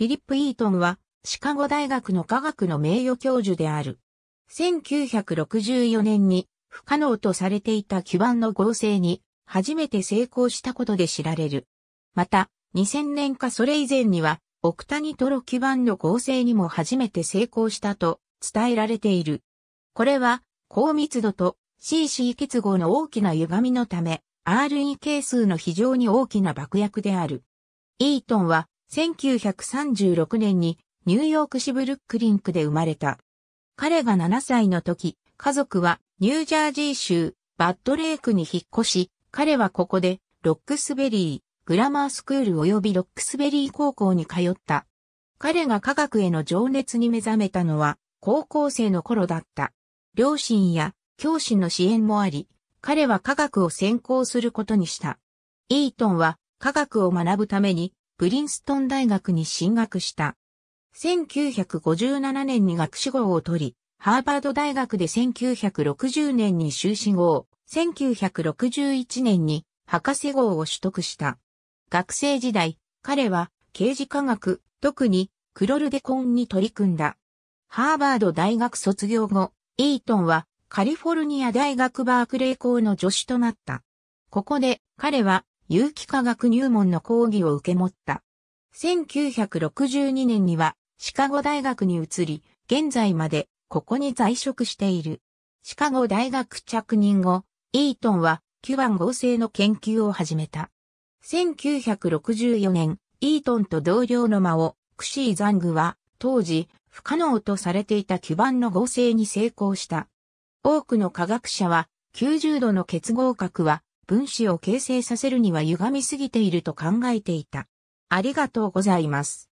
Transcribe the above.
フィリップ・イートンは、シカゴ大学の科学の名誉教授である。1964年に、不可能とされていた基板の合成に、初めて成功したことで知られる。また、2000年かそれ以前には、オクタニトロ基板の合成にも初めて成功したと伝えられている。これは、高密度と CC 結合の大きな歪みのため、RE 係数の非常に大きな爆薬である。イートンは、1936年にニューヨークシブルックリンクで生まれた。彼が7歳の時、家族はニュージャージー州バッドレークに引っ越し、彼はここでロックスベリー、グラマースクール及びロックスベリー高校に通った。彼が科学への情熱に目覚めたのは高校生の頃だった。両親や教師の支援もあり、彼は科学を専攻することにした。イートンは科学を学ぶためにプリンストン大学に進学した。1957年に学士号を取り、ハーバード大学で1960年に修士号、1961年に博士号を取得した。学生時代、彼は刑事科学、特にクロルデコンに取り組んだ。ハーバード大学卒業後、イートンはカリフォルニア大学バークレー校の助手となった。ここで彼は有機化学入門の講義を受け持った。1962年にはシカゴ大学に移り、現在までここに在職している。シカゴ大学着任後、イートンはキュバン合成の研究を始めた。1964年、イートンと同僚の間を、クシー・ザングは、当時、不可能とされていた基板の合成に成功した。多くの科学者は、90度の結合角は、分子を形成させるには歪みすぎていると考えていた。ありがとうございます。